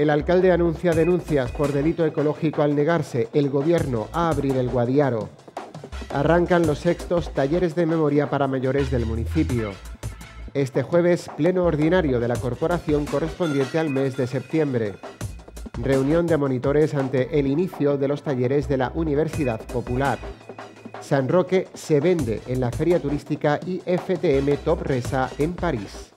El alcalde anuncia denuncias por delito ecológico al negarse el gobierno a abrir el Guadiaro. Arrancan los sextos talleres de memoria para mayores del municipio. Este jueves, pleno ordinario de la corporación correspondiente al mes de septiembre. Reunión de monitores ante el inicio de los talleres de la Universidad Popular. San Roque se vende en la feria turística IFTM Top Resa en París.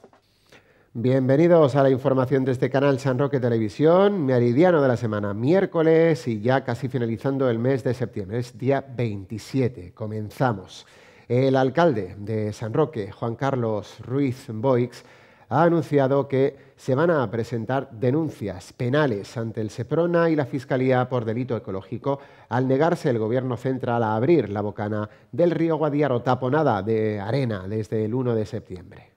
Bienvenidos a la información de este canal San Roque Televisión, meridiano de la semana, miércoles y ya casi finalizando el mes de septiembre, es día 27, comenzamos. El alcalde de San Roque, Juan Carlos Ruiz Boix, ha anunciado que se van a presentar denuncias penales ante el SEPRONA y la Fiscalía por delito ecológico al negarse el Gobierno central a abrir la bocana del río Guadiaro taponada de arena desde el 1 de septiembre.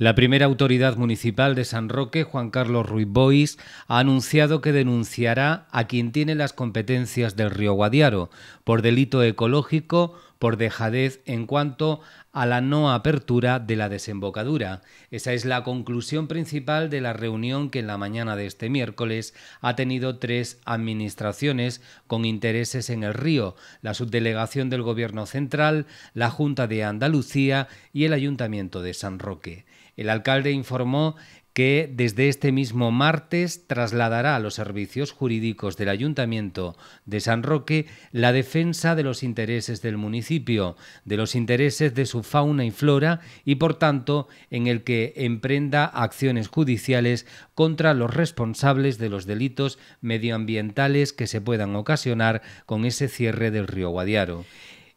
La primera autoridad municipal de San Roque, Juan Carlos Ruiz Bois, ha anunciado que denunciará a quien tiene las competencias del río Guadiaro por delito ecológico, por dejadez en cuanto a la no apertura de la desembocadura. Esa es la conclusión principal de la reunión que en la mañana de este miércoles ha tenido tres administraciones con intereses en el río, la subdelegación del Gobierno Central, la Junta de Andalucía y el Ayuntamiento de San Roque. El alcalde informó que desde este mismo martes trasladará a los servicios jurídicos del Ayuntamiento de San Roque la defensa de los intereses del municipio, de los intereses de su fauna y flora y, por tanto, en el que emprenda acciones judiciales contra los responsables de los delitos medioambientales que se puedan ocasionar con ese cierre del río Guadiaro.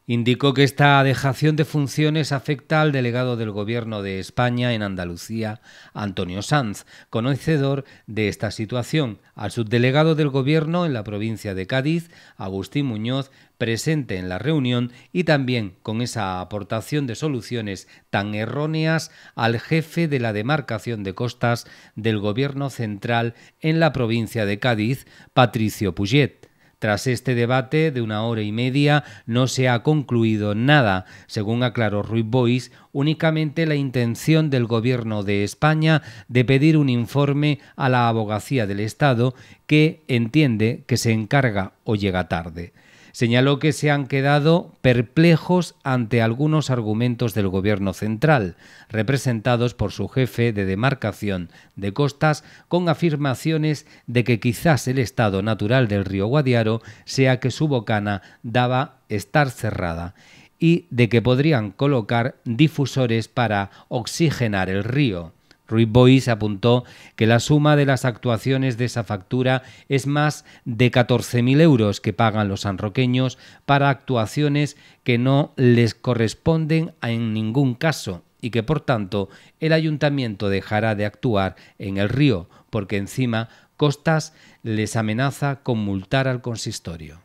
Indicó que esta dejación de funciones afecta al delegado del Gobierno de España en Andalucía, Antonio Sanz, conocedor de esta situación, al subdelegado del Gobierno en la provincia de Cádiz, Agustín Muñoz, presente en la reunión y también con esa aportación de soluciones tan erróneas al jefe de la demarcación de costas del Gobierno central en la provincia de Cádiz, Patricio Puget. Tras este debate de una hora y media no se ha concluido nada, según aclaró Ruiz Bois, únicamente la intención del Gobierno de España de pedir un informe a la abogacía del Estado que entiende que se encarga o llega tarde señaló que se han quedado perplejos ante algunos argumentos del Gobierno central, representados por su jefe de demarcación de costas, con afirmaciones de que quizás el estado natural del río Guadiaro sea que su bocana daba estar cerrada y de que podrían colocar difusores para oxigenar el río. Ruiz Bois apuntó que la suma de las actuaciones de esa factura es más de 14.000 euros que pagan los sanroqueños para actuaciones que no les corresponden en ningún caso y que por tanto el ayuntamiento dejará de actuar en el río, porque encima Costas les amenaza con multar al consistorio.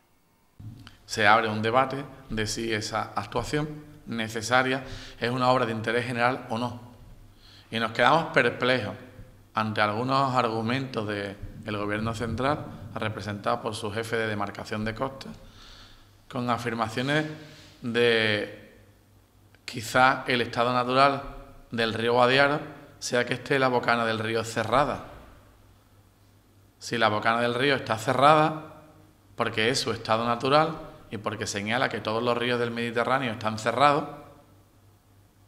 Se abre un debate de si esa actuación necesaria es una obra de interés general o no y nos quedamos perplejos ante algunos argumentos del Gobierno Central, representado por su jefe de demarcación de costas, con afirmaciones de quizá el estado natural del río Guadiaro sea que esté la bocana del río cerrada. Si la bocana del río está cerrada, porque es su estado natural y porque señala que todos los ríos del Mediterráneo están cerrados,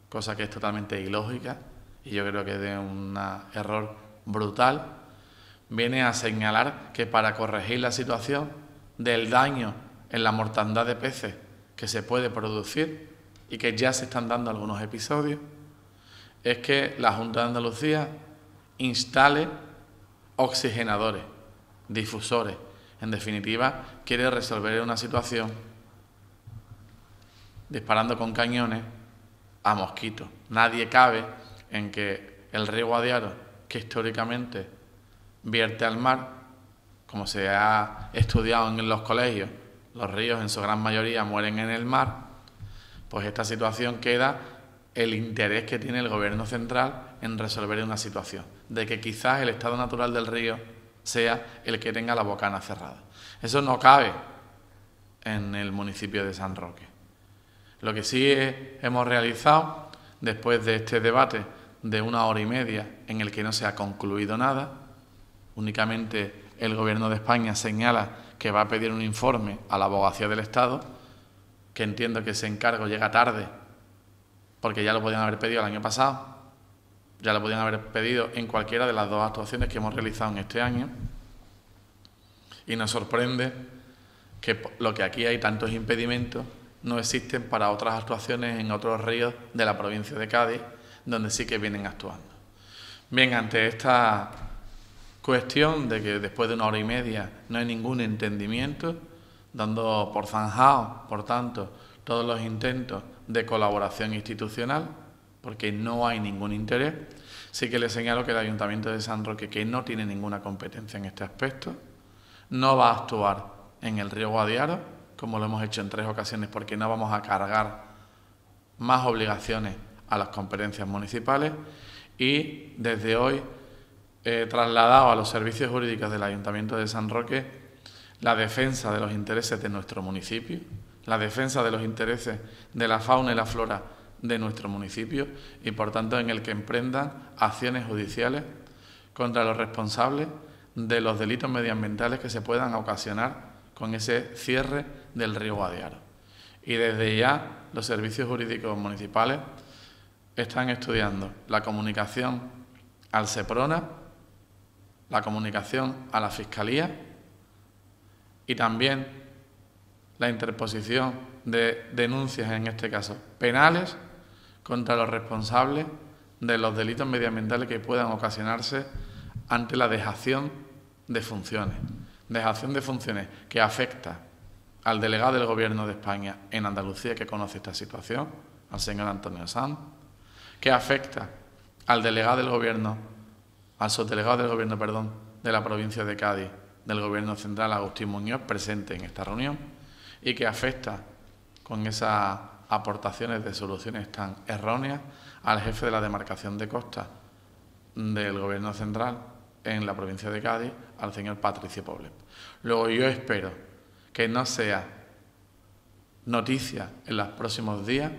cosa que es totalmente ilógica, y yo creo que es de un error brutal, viene a señalar que para corregir la situación del daño en la mortandad de peces que se puede producir y que ya se están dando algunos episodios, es que la Junta de Andalucía instale oxigenadores, difusores. En definitiva, quiere resolver una situación disparando con cañones a mosquitos. Nadie cabe en que el río Guadiaro, que históricamente vierte al mar, como se ha estudiado en los colegios, los ríos en su gran mayoría mueren en el mar, pues esta situación queda el interés que tiene el gobierno central en resolver una situación, de que quizás el estado natural del río sea el que tenga la bocana cerrada. Eso no cabe en el municipio de San Roque. Lo que sí hemos realizado después de este debate de una hora y media en el que no se ha concluido nada. Únicamente el Gobierno de España señala que va a pedir un informe a la abogacía del Estado, que entiendo que ese encargo llega tarde, porque ya lo podían haber pedido el año pasado, ya lo podían haber pedido en cualquiera de las dos actuaciones que hemos realizado en este año. Y nos sorprende que lo que aquí hay tantos impedimentos no existen para otras actuaciones en otros ríos de la provincia de Cádiz donde sí que vienen actuando. Bien, ante esta cuestión de que después de una hora y media no hay ningún entendimiento, dando por zanjado, por tanto, todos los intentos de colaboración institucional, porque no hay ningún interés, sí que le señalo que el Ayuntamiento de San Roque, que no tiene ninguna competencia en este aspecto, no va a actuar en el río Guadiaro, como lo hemos hecho en tres ocasiones, porque no vamos a cargar más obligaciones a las competencias municipales y desde hoy ...he trasladado a los servicios jurídicos del Ayuntamiento de San Roque la defensa de los intereses de nuestro municipio, la defensa de los intereses de la fauna y la flora de nuestro municipio y por tanto en el que emprendan acciones judiciales contra los responsables de los delitos medioambientales que se puedan ocasionar con ese cierre del río Guadiaro. Y desde ya los servicios jurídicos municipales están estudiando la comunicación al SEPRONA, la comunicación a la Fiscalía y también la interposición de denuncias, en este caso penales, contra los responsables de los delitos medioambientales que puedan ocasionarse ante la dejación de funciones. Dejación de funciones que afecta al delegado del Gobierno de España en Andalucía que conoce esta situación, al señor Antonio Sanz, que afecta al delegado del gobierno, al subdelegado del gobierno, perdón, de la provincia de Cádiz, del gobierno central, Agustín Muñoz, presente en esta reunión y que afecta con esas aportaciones de soluciones tan erróneas al jefe de la demarcación de costa del gobierno central en la provincia de Cádiz, al señor Patricio Poble. Luego yo espero que no sea noticia en los próximos días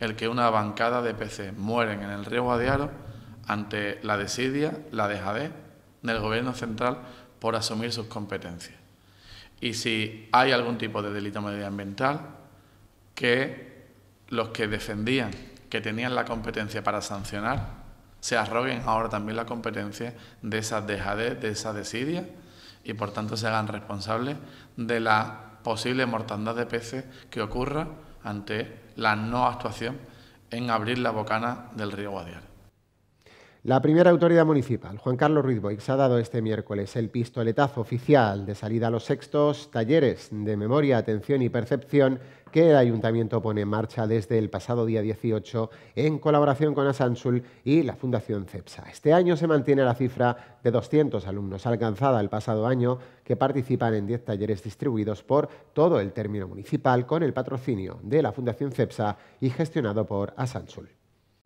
el que una bancada de peces mueren en el río Guadiaro ante la desidia, la dejadez del Gobierno central por asumir sus competencias. Y si hay algún tipo de delito medioambiental, que los que defendían que tenían la competencia para sancionar, se arroguen ahora también la competencia de esa dejadez, de esa desidia, y por tanto se hagan responsables de la posible mortandad de peces que ocurra ante la no actuación en abrir la bocana del río Guadiana. La primera autoridad municipal, Juan Carlos Ruiz Boix, ha dado este miércoles el pistoletazo oficial de salida a los sextos talleres de memoria, atención y percepción que el Ayuntamiento pone en marcha desde el pasado día 18 en colaboración con Asansul y la Fundación CEPSA. Este año se mantiene la cifra de 200 alumnos alcanzada el pasado año que participan en 10 talleres distribuidos por todo el término municipal con el patrocinio de la Fundación CEPSA y gestionado por Asansul.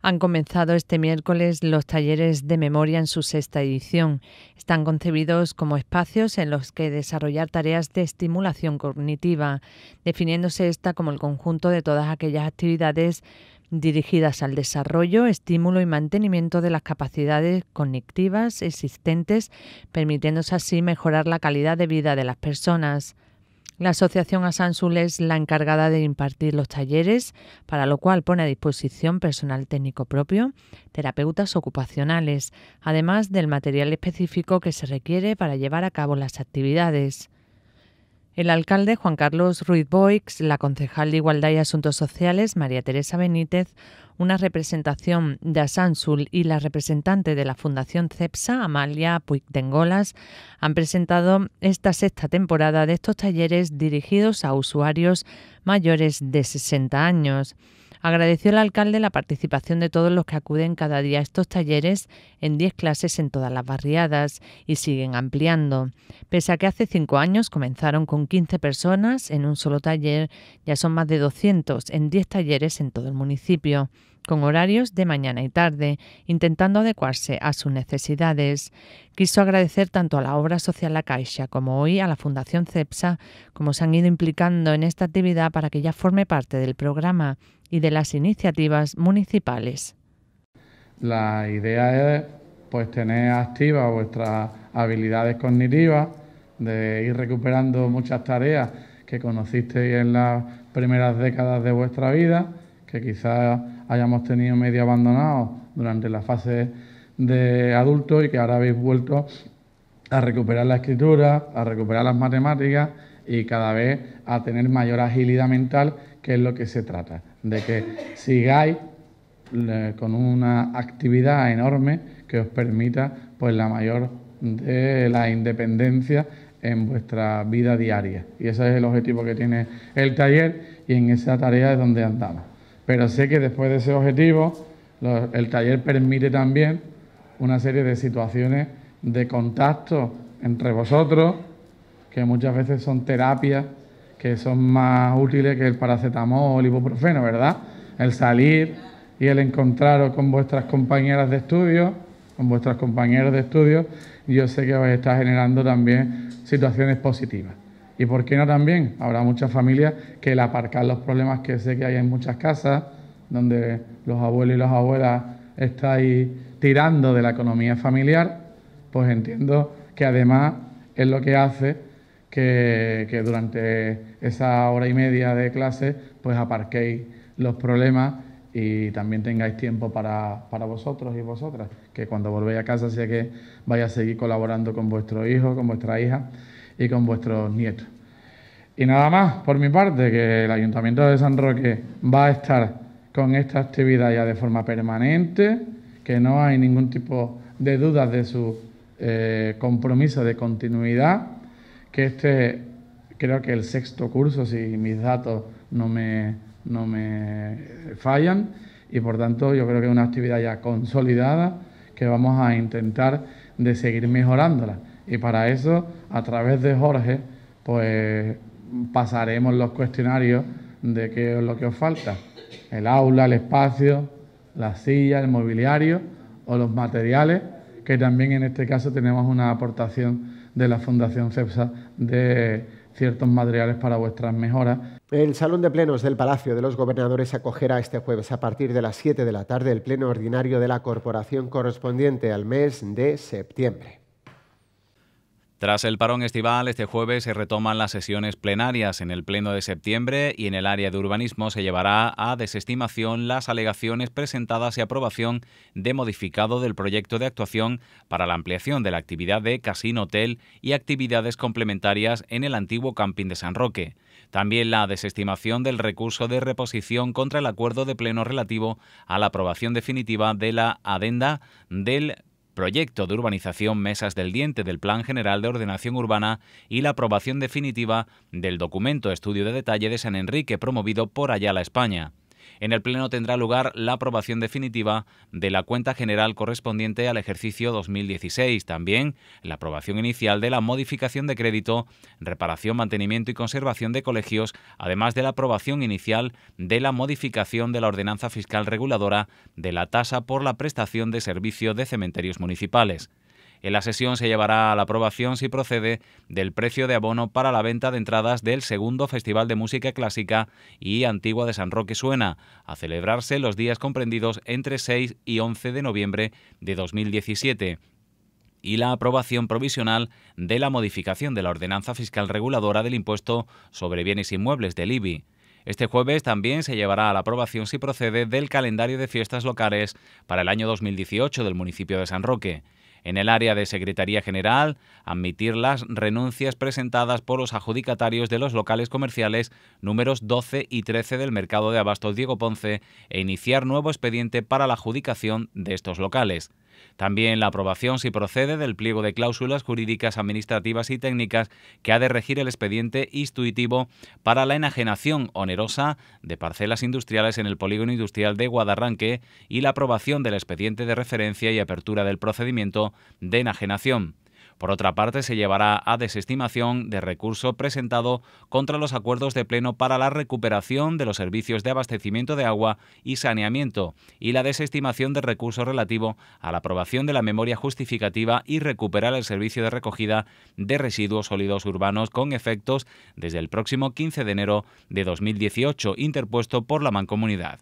Han comenzado este miércoles los talleres de memoria en su sexta edición. Están concebidos como espacios en los que desarrollar tareas de estimulación cognitiva, definiéndose esta como el conjunto de todas aquellas actividades dirigidas al desarrollo, estímulo y mantenimiento de las capacidades cognitivas existentes, permitiéndose así mejorar la calidad de vida de las personas. La Asociación Asansul es la encargada de impartir los talleres, para lo cual pone a disposición personal técnico propio, terapeutas ocupacionales, además del material específico que se requiere para llevar a cabo las actividades. El alcalde Juan Carlos Ruiz Boix, la concejal de Igualdad y Asuntos Sociales María Teresa Benítez, una representación de Asansul y la representante de la Fundación CEPSA, Amalia Puigdengolas, han presentado esta sexta temporada de estos talleres dirigidos a usuarios mayores de 60 años. Agradeció el alcalde la participación de todos los que acuden cada día a estos talleres en 10 clases en todas las barriadas y siguen ampliando. Pese a que hace 5 años comenzaron con 15 personas en un solo taller, ya son más de 200 en 10 talleres en todo el municipio con horarios de mañana y tarde, intentando adecuarse a sus necesidades. Quiso agradecer tanto a la obra social La Caixa como hoy a la Fundación CEPSA, como se han ido implicando en esta actividad para que ya forme parte del programa y de las iniciativas municipales. La idea es pues tener activas vuestras habilidades cognitivas, de ir recuperando muchas tareas que conocisteis en las primeras décadas de vuestra vida, que quizás hayamos tenido medio abandonados durante la fase de adulto y que ahora habéis vuelto a recuperar la escritura, a recuperar las matemáticas y cada vez a tener mayor agilidad mental, que es lo que se trata de que sigáis eh, con una actividad enorme que os permita pues la mayor de la independencia en vuestra vida diaria. Y ese es el objetivo que tiene el taller y en esa tarea es donde andamos. Pero sé que después de ese objetivo, el taller permite también una serie de situaciones de contacto entre vosotros, que muchas veces son terapias que son más útiles que el paracetamol, ibuprofeno, ¿verdad? El salir y el encontraros con vuestras compañeras de estudio, con vuestros compañeros de estudio, yo sé que os está generando también situaciones positivas. Y por qué no también, habrá muchas familias que el aparcar los problemas que sé que hay en muchas casas, donde los abuelos y las abuelas estáis tirando de la economía familiar, pues entiendo que además es lo que hace que, durante esa hora y media de clase pues aparquéis los problemas y también tengáis tiempo para, vosotros y vosotras, que cuando volvéis a casa sea que vais a seguir colaborando con vuestro hijo, con vuestra hija y con vuestros nietos. Y nada más, por mi parte, que el Ayuntamiento de San Roque va a estar con esta actividad ya de forma permanente, que no hay ningún tipo de dudas de su eh, compromiso de continuidad que este, creo que el sexto curso, si mis datos no me, no me fallan, y por tanto yo creo que es una actividad ya consolidada que vamos a intentar de seguir mejorándola. Y para eso, a través de Jorge, pues pasaremos los cuestionarios de qué es lo que os falta. El aula, el espacio, la silla, el mobiliario o los materiales que también en este caso tenemos una aportación de la Fundación CEPSA de ciertos materiales para vuestras mejoras. El Salón de Plenos del Palacio de los Gobernadores acogerá este jueves a partir de las 7 de la tarde el pleno ordinario de la corporación correspondiente al mes de septiembre. Tras el parón estival, este jueves se retoman las sesiones plenarias en el Pleno de septiembre y en el área de urbanismo se llevará a desestimación las alegaciones presentadas y aprobación de modificado del proyecto de actuación para la ampliación de la actividad de casino hotel y actividades complementarias en el antiguo camping de San Roque. También la desestimación del recurso de reposición contra el acuerdo de pleno relativo a la aprobación definitiva de la adenda del proyecto de urbanización Mesas del Diente del Plan General de Ordenación Urbana y la aprobación definitiva del documento Estudio de Detalle de San Enrique promovido por Allá la España. En el Pleno tendrá lugar la aprobación definitiva de la cuenta general correspondiente al ejercicio 2016, también la aprobación inicial de la modificación de crédito, reparación, mantenimiento y conservación de colegios, además de la aprobación inicial de la modificación de la ordenanza fiscal reguladora de la tasa por la prestación de servicio de cementerios municipales. En la sesión se llevará a la aprobación, si procede, del precio de abono para la venta de entradas del segundo Festival de Música Clásica y Antigua de San Roque Suena, a celebrarse los días comprendidos entre 6 y 11 de noviembre de 2017 y la aprobación provisional de la modificación de la ordenanza fiscal reguladora del impuesto sobre bienes inmuebles del IBI. Este jueves también se llevará a la aprobación, si procede, del calendario de fiestas locales para el año 2018 del municipio de San Roque en el área de Secretaría General, admitir las renuncias presentadas por los adjudicatarios de los locales comerciales números 12 y 13 del mercado de abastos Diego Ponce e iniciar nuevo expediente para la adjudicación de estos locales. También la aprobación, si procede, del pliego de cláusulas jurídicas, administrativas y técnicas que ha de regir el expediente instruitivo para la enajenación onerosa de parcelas industriales en el polígono industrial de Guadarranque y la aprobación del expediente de referencia y apertura del procedimiento de enajenación. Por otra parte, se llevará a desestimación de recurso presentado contra los acuerdos de pleno para la recuperación de los servicios de abastecimiento de agua y saneamiento y la desestimación de recurso relativo a la aprobación de la memoria justificativa y recuperar el servicio de recogida de residuos sólidos urbanos con efectos desde el próximo 15 de enero de 2018 interpuesto por la mancomunidad.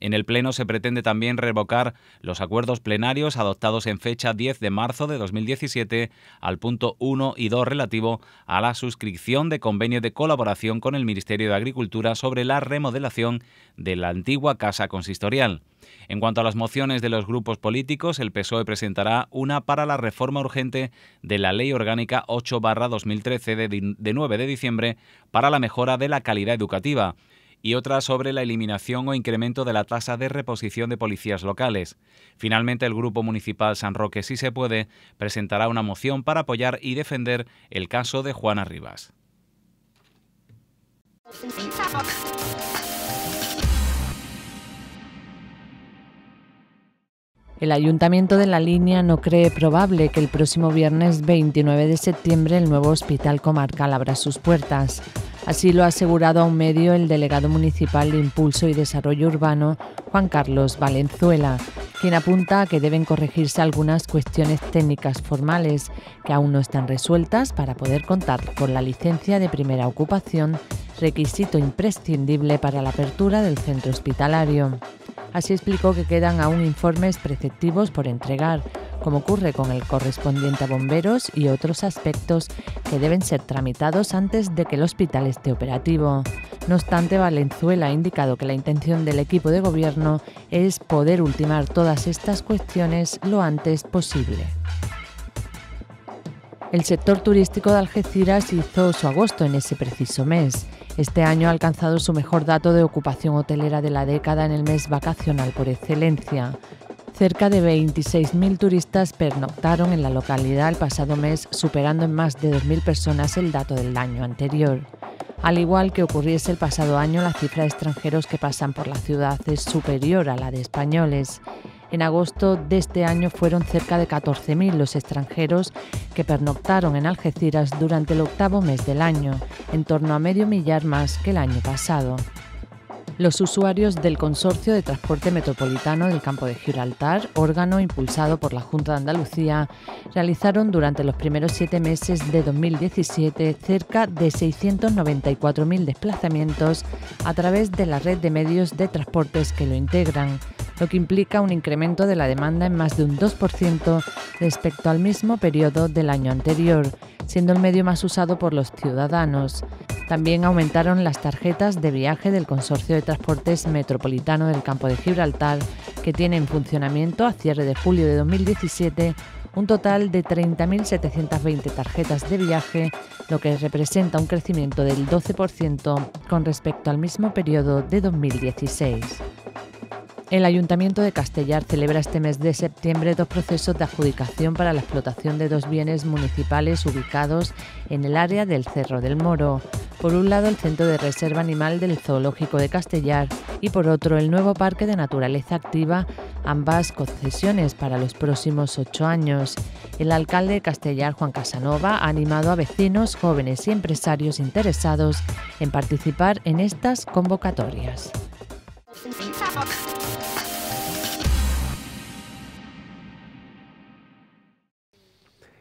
En el Pleno se pretende también revocar los acuerdos plenarios adoptados en fecha 10 de marzo de 2017 al punto 1 y 2 relativo a la suscripción de convenio de colaboración con el Ministerio de Agricultura sobre la remodelación de la antigua Casa Consistorial. En cuanto a las mociones de los grupos políticos, el PSOE presentará una para la reforma urgente de la Ley Orgánica 8-2013 de 9 de diciembre para la mejora de la calidad educativa y otra sobre la eliminación o incremento de la tasa de reposición de policías locales. Finalmente, el Grupo Municipal San Roque, si se puede, presentará una moción para apoyar y defender el caso de Juana Rivas. El ayuntamiento de La Línea no cree probable que el próximo viernes 29 de septiembre el nuevo hospital comarcal abra sus puertas. Así lo ha asegurado a un medio el delegado municipal de Impulso y Desarrollo Urbano, Juan Carlos Valenzuela, quien apunta a que deben corregirse algunas cuestiones técnicas formales que aún no están resueltas para poder contar con la licencia de primera ocupación, requisito imprescindible para la apertura del centro hospitalario. Así explicó que quedan aún informes preceptivos por entregar, como ocurre con el correspondiente a bomberos y otros aspectos que deben ser tramitados antes de que el hospital esté operativo. No obstante, Valenzuela ha indicado que la intención del equipo de gobierno es poder ultimar todas estas cuestiones lo antes posible. El sector turístico de Algeciras hizo su agosto en ese preciso mes. Este año ha alcanzado su mejor dato de ocupación hotelera de la década en el mes vacacional por excelencia, Cerca de 26.000 turistas pernoctaron en la localidad el pasado mes, superando en más de 2.000 personas el dato del año anterior. Al igual que ocurriese el pasado año, la cifra de extranjeros que pasan por la ciudad es superior a la de españoles. En agosto de este año fueron cerca de 14.000 los extranjeros que pernoctaron en Algeciras durante el octavo mes del año, en torno a medio millar más que el año pasado los usuarios del Consorcio de Transporte Metropolitano del Campo de Gibraltar, órgano impulsado por la Junta de Andalucía, realizaron durante los primeros siete meses de 2017 cerca de 694.000 desplazamientos a través de la red de medios de transportes que lo integran lo que implica un incremento de la demanda en más de un 2% respecto al mismo periodo del año anterior, siendo el medio más usado por los ciudadanos. También aumentaron las tarjetas de viaje del Consorcio de Transportes Metropolitano del Campo de Gibraltar, que tiene en funcionamiento a cierre de julio de 2017 un total de 30.720 tarjetas de viaje, lo que representa un crecimiento del 12% con respecto al mismo periodo de 2016. El Ayuntamiento de Castellar celebra este mes de septiembre dos procesos de adjudicación para la explotación de dos bienes municipales ubicados en el área del Cerro del Moro. Por un lado, el Centro de Reserva Animal del Zoológico de Castellar y por otro, el nuevo Parque de Naturaleza Activa, ambas concesiones para los próximos ocho años. El alcalde de Castellar, Juan Casanova, ha animado a vecinos, jóvenes y empresarios interesados en participar en estas convocatorias.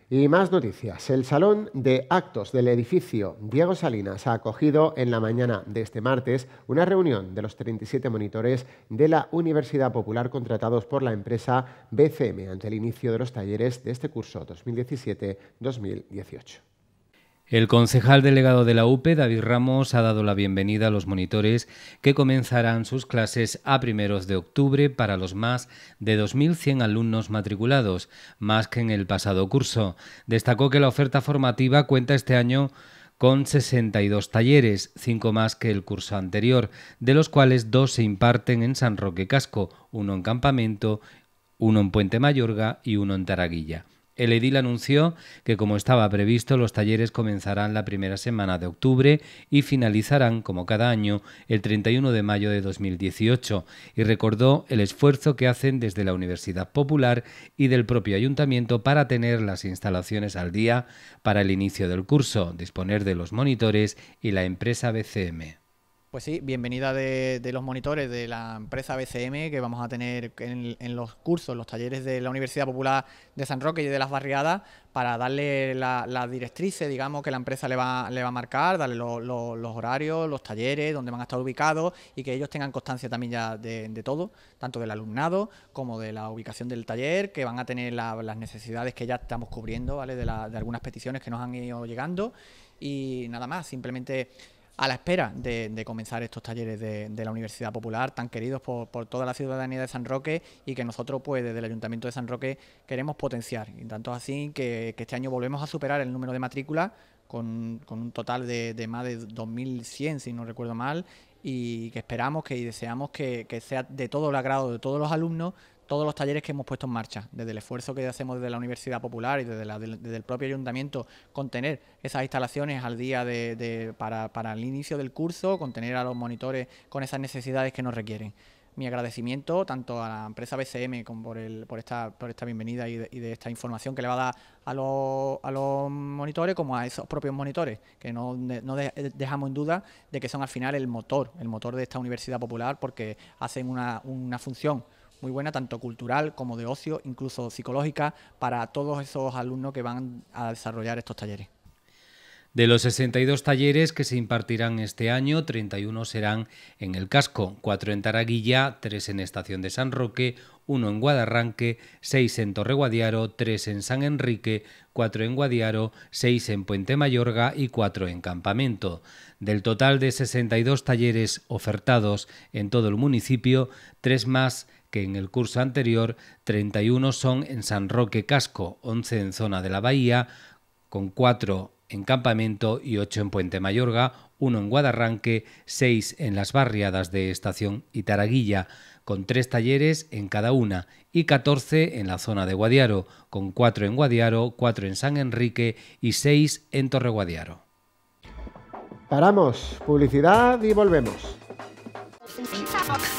Y más noticias. El Salón de Actos del edificio Diego Salinas ha acogido en la mañana de este martes una reunión de los 37 monitores de la Universidad Popular contratados por la empresa BCM ante el inicio de los talleres de este curso 2017-2018. El concejal delegado de la UPE, David Ramos, ha dado la bienvenida a los monitores que comenzarán sus clases a primeros de octubre para los más de 2.100 alumnos matriculados, más que en el pasado curso. Destacó que la oferta formativa cuenta este año con 62 talleres, 5 más que el curso anterior, de los cuales dos se imparten en San Roque Casco, uno en Campamento, uno en Puente Mayorga y uno en Taraguilla. El edil anunció que, como estaba previsto, los talleres comenzarán la primera semana de octubre y finalizarán, como cada año, el 31 de mayo de 2018 y recordó el esfuerzo que hacen desde la Universidad Popular y del propio ayuntamiento para tener las instalaciones al día para el inicio del curso, disponer de los monitores y la empresa BCM. Pues sí, bienvenida de, los monitores de la empresa BCM que vamos a tener en, los cursos, los talleres de la Universidad Popular de San Roque y de las Barriadas para darle las la directrices, digamos, que la empresa le va, le va a marcar, darle los horarios, los talleres, dónde van a estar ubicados y que ellos tengan constancia también ya de, todo, tanto del alumnado como de la ubicación del taller, que van a tener las necesidades que ya estamos cubriendo, ¿vale? De, de algunas peticiones que nos han ido llegando y nada más, simplemente a la espera de, comenzar estos talleres de, la Universidad Popular, tan queridos por, toda la ciudadanía de San Roque y que nosotros, pues desde el Ayuntamiento de San Roque, queremos potenciar. Y tanto así que, este año volvemos a superar el número de matrículas con, un total de, más de 2.100, si no recuerdo mal, y que esperamos que, y deseamos que, que sea de todo el agrado de todos los alumnos todos los talleres que hemos puesto en marcha, desde el esfuerzo que hacemos desde la Universidad Popular y desde, la, el propio ayuntamiento, con tener esas instalaciones al día de, para, el inicio del curso, ...contener a los monitores con esas necesidades que nos requieren mi agradecimiento tanto a la empresa BCM por, esta, por esta bienvenida y de, esta información que le va a dar a los, monitores como a esos propios monitores, que no, dejamos en duda de que son al final el motor, el motor de esta universidad popular porque hacen una función muy buena, tanto cultural como de ocio, incluso psicológica, para todos esos alumnos que van a desarrollar estos talleres. De los 62 talleres que se impartirán este año, 31 serán en el casco, 4 en Taraguilla, 3 en Estación de San Roque, 1 en Guadarranque, 6 en Torre Guadiaro, 3 en San Enrique, 4 en Guadiaro, 6 en Puente Mayorga y 4 en Campamento. Del total de 62 talleres ofertados en todo el municipio, 3 más que en el curso anterior 31 son en San Roque Casco, 11 en zona de la Bahía, con 4 en Campamento y 8 en Puente Mayorga, 1 en Guadarranque, 6 en las barriadas de Estación y Taraguilla, con 3 talleres en cada una, y 14 en la zona de Guadiaro, con 4 en Guadiaro, 4 en San Enrique y 6 en Torre Guadiaro. Paramos, publicidad y volvemos.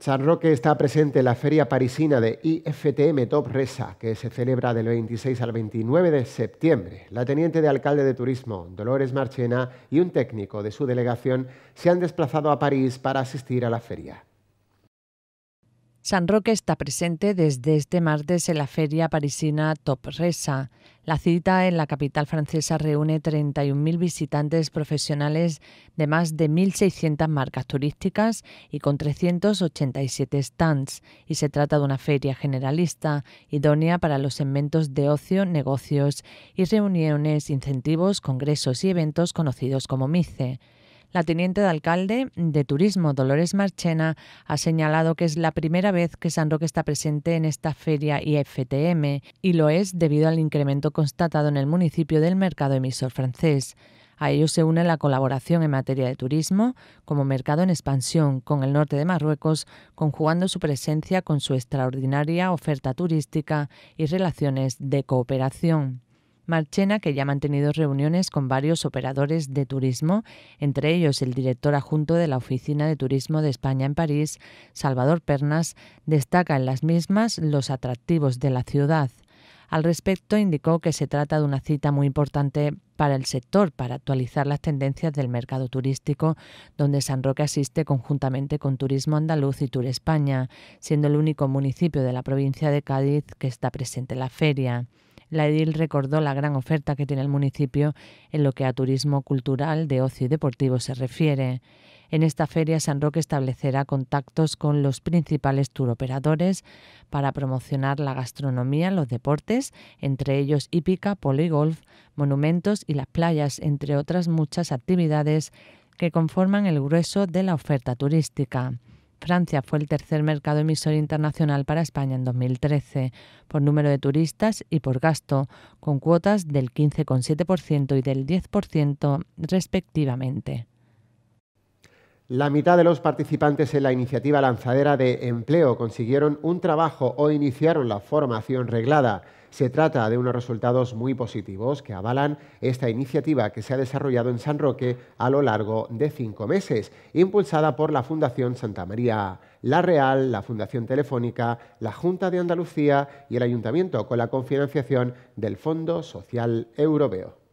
Charroque está presente en la feria parisina de IFTM Top Resa, que se celebra del 26 al 29 de septiembre. La teniente de alcalde de turismo, Dolores Marchena, y un técnico de su delegación se han desplazado a París para asistir a la feria. San Roque está presente desde este martes en la feria parisina Top Resa. La cita en la capital francesa reúne 31.000 visitantes profesionales de más de 1.600 marcas turísticas y con 387 stands, y se trata de una feria generalista idónea para los segmentos de ocio, negocios y reuniones, incentivos, congresos y eventos conocidos como MICE. La teniente de alcalde de Turismo, Dolores Marchena, ha señalado que es la primera vez que San Roque está presente en esta feria IFTM y lo es debido al incremento constatado en el municipio del mercado emisor francés. A ello se une la colaboración en materia de turismo como mercado en expansión con el norte de Marruecos, conjugando su presencia con su extraordinaria oferta turística y relaciones de cooperación. Marchena, que ya ha mantenido reuniones con varios operadores de turismo, entre ellos el director adjunto de la Oficina de Turismo de España en París, Salvador Pernas, destaca en las mismas los atractivos de la ciudad. Al respecto, indicó que se trata de una cita muy importante para el sector, para actualizar las tendencias del mercado turístico, donde San Roque asiste conjuntamente con Turismo Andaluz y Tour España, siendo el único municipio de la provincia de Cádiz que está presente en la feria. La edil recordó la gran oferta que tiene el municipio en lo que a turismo cultural, de ocio y deportivo se refiere. En esta feria, San Roque establecerá contactos con los principales turoperadores para promocionar la gastronomía, los deportes, entre ellos hípica, poligolf, monumentos y las playas, entre otras muchas actividades que conforman el grueso de la oferta turística. Francia fue el tercer mercado emisor internacional para España en 2013, por número de turistas y por gasto, con cuotas del 15,7% y del 10% respectivamente. La mitad de los participantes en la iniciativa lanzadera de empleo consiguieron un trabajo o iniciaron la formación reglada. Se trata de unos resultados muy positivos que avalan esta iniciativa que se ha desarrollado en San Roque a lo largo de cinco meses, impulsada por la Fundación Santa María La Real, la Fundación Telefónica, la Junta de Andalucía y el Ayuntamiento con la cofinanciación del Fondo Social Europeo.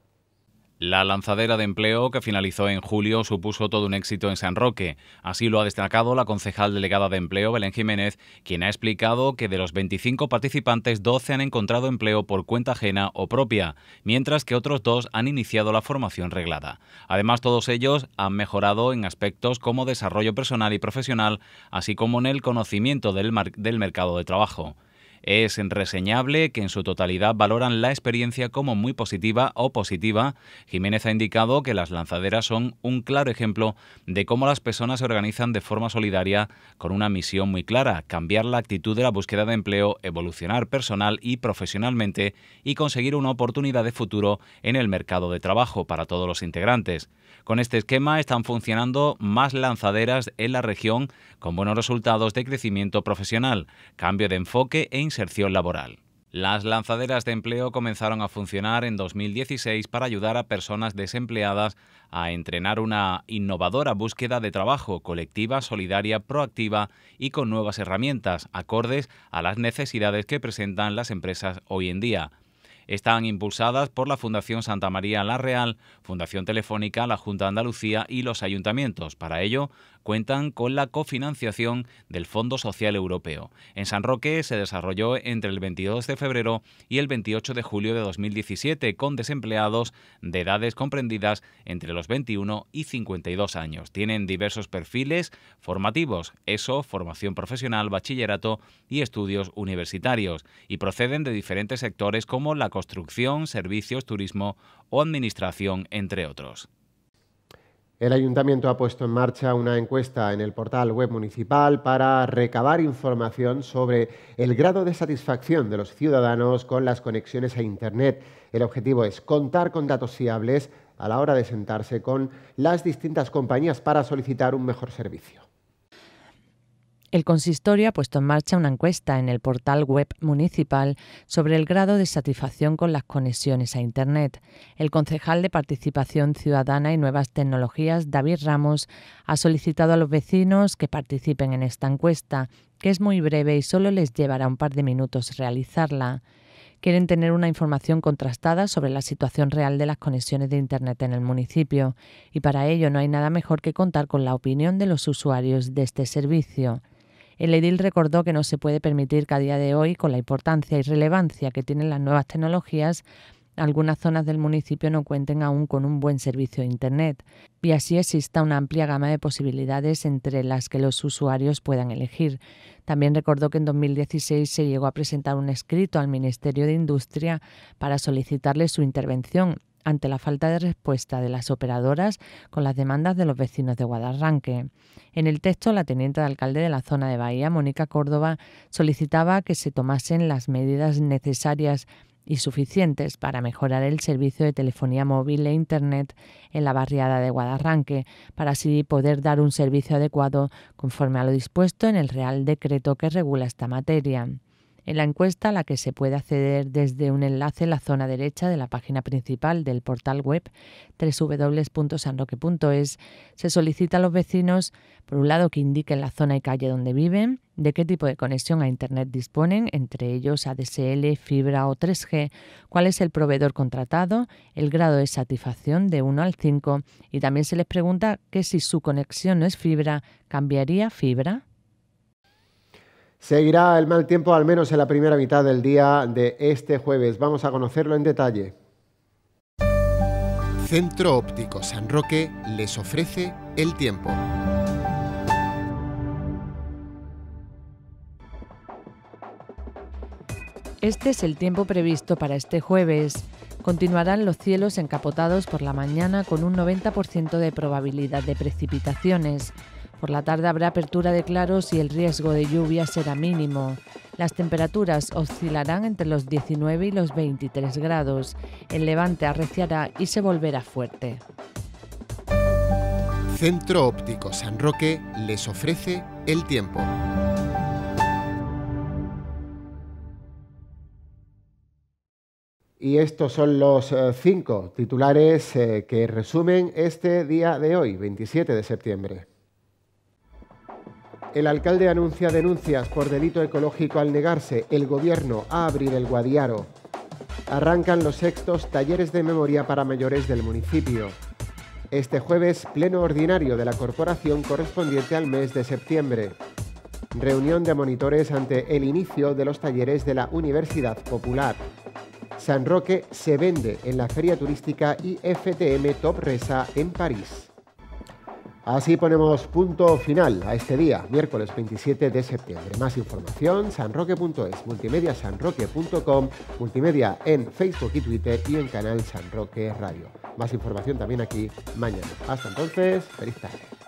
La lanzadera de empleo que finalizó en julio supuso todo un éxito en San Roque. Así lo ha destacado la concejal delegada de empleo, Belén Jiménez, quien ha explicado que de los 25 participantes, 12 han encontrado empleo por cuenta ajena o propia, mientras que otros dos han iniciado la formación reglada. Además, todos ellos han mejorado en aspectos como desarrollo personal y profesional, así como en el conocimiento del, del mercado de trabajo. Es reseñable que en su totalidad valoran la experiencia como muy positiva o positiva. Jiménez ha indicado que las lanzaderas son un claro ejemplo de cómo las personas se organizan de forma solidaria con una misión muy clara, cambiar la actitud de la búsqueda de empleo, evolucionar personal y profesionalmente y conseguir una oportunidad de futuro en el mercado de trabajo para todos los integrantes. Con este esquema están funcionando más lanzaderas en la región con buenos resultados de crecimiento profesional, cambio de enfoque e inserción laboral. Las lanzaderas de empleo comenzaron a funcionar en 2016 para ayudar a personas desempleadas a entrenar una innovadora búsqueda de trabajo colectiva, solidaria, proactiva y con nuevas herramientas acordes a las necesidades que presentan las empresas hoy en día. Están impulsadas por la Fundación Santa María La Real, Fundación Telefónica, la Junta de Andalucía y los ayuntamientos. Para ello, cuentan con la cofinanciación del Fondo Social Europeo. En San Roque se desarrolló entre el 22 de febrero y el 28 de julio de 2017 con desempleados de edades comprendidas entre los 21 y 52 años. Tienen diversos perfiles formativos, ESO, formación profesional, bachillerato y estudios universitarios, y proceden de diferentes sectores como la construcción, servicios, turismo o administración, entre otros. El ayuntamiento ha puesto en marcha una encuesta en el portal web municipal para recabar información sobre el grado de satisfacción de los ciudadanos con las conexiones a Internet. El objetivo es contar con datos fiables a la hora de sentarse con las distintas compañías para solicitar un mejor servicio. El consistorio ha puesto en marcha una encuesta en el portal web municipal sobre el grado de satisfacción con las conexiones a Internet. El concejal de Participación Ciudadana y Nuevas Tecnologías, David Ramos, ha solicitado a los vecinos que participen en esta encuesta, que es muy breve y solo les llevará un par de minutos realizarla. Quieren tener una información contrastada sobre la situación real de las conexiones de Internet en el municipio, y para ello no hay nada mejor que contar con la opinión de los usuarios de este servicio. El edil recordó que no se puede permitir que a día de hoy, con la importancia y relevancia que tienen las nuevas tecnologías, algunas zonas del municipio no cuenten aún con un buen servicio de Internet, y así exista una amplia gama de posibilidades entre las que los usuarios puedan elegir. También recordó que en 2016 se llegó a presentar un escrito al Ministerio de Industria para solicitarle su intervención ante la falta de respuesta de las operadoras con las demandas de los vecinos de Guadarranque. En el texto, la teniente de alcalde de la zona de Bahía, Mónica Córdoba, solicitaba que se tomasen las medidas necesarias y suficientes para mejorar el servicio de telefonía móvil e Internet en la barriada de Guadarranque, para así poder dar un servicio adecuado conforme a lo dispuesto en el Real Decreto que regula esta materia. En la encuesta, a la que se puede acceder desde un enlace en la zona derecha de la página principal del portal web www.sanroque.es, se solicita a los vecinos, por un lado, que indiquen la zona y calle donde viven, de qué tipo de conexión a Internet disponen, entre ellos ADSL, fibra o 3G, cuál es el proveedor contratado, el grado de satisfacción de 1 al 5 y también se les pregunta que si su conexión no es fibra, ¿cambiaría fibra? Seguirá el mal tiempo al menos en la primera mitad del día de este jueves. Vamos a conocerlo en detalle. Centro Óptico San Roque les ofrece el tiempo. Este es el tiempo previsto para este jueves. Continuarán los cielos encapotados por la mañana con un 90% de probabilidad de precipitaciones por la tarde habrá apertura de claros y el riesgo de lluvia será mínimo. Las temperaturas oscilarán entre los 19 y los 23 grados. El levante arreciará y se volverá fuerte. Centro Óptico San Roque les ofrece el tiempo. Y estos son los eh, cinco titulares eh, que resumen este día de hoy, 27 de septiembre. El alcalde anuncia denuncias por delito ecológico al negarse el gobierno a abrir el Guadiaro. Arrancan los sextos talleres de memoria para mayores del municipio. Este jueves, pleno ordinario de la corporación correspondiente al mes de septiembre. Reunión de monitores ante el inicio de los talleres de la Universidad Popular. San Roque se vende en la feria turística IFTM Top Resa en París. Así ponemos punto final a este día, miércoles 27 de septiembre. Más información, sanroque.es, multimediasanroque.com, multimedia en Facebook y Twitter y en canal San Roque Radio. Más información también aquí mañana. Hasta entonces, feliz tarde.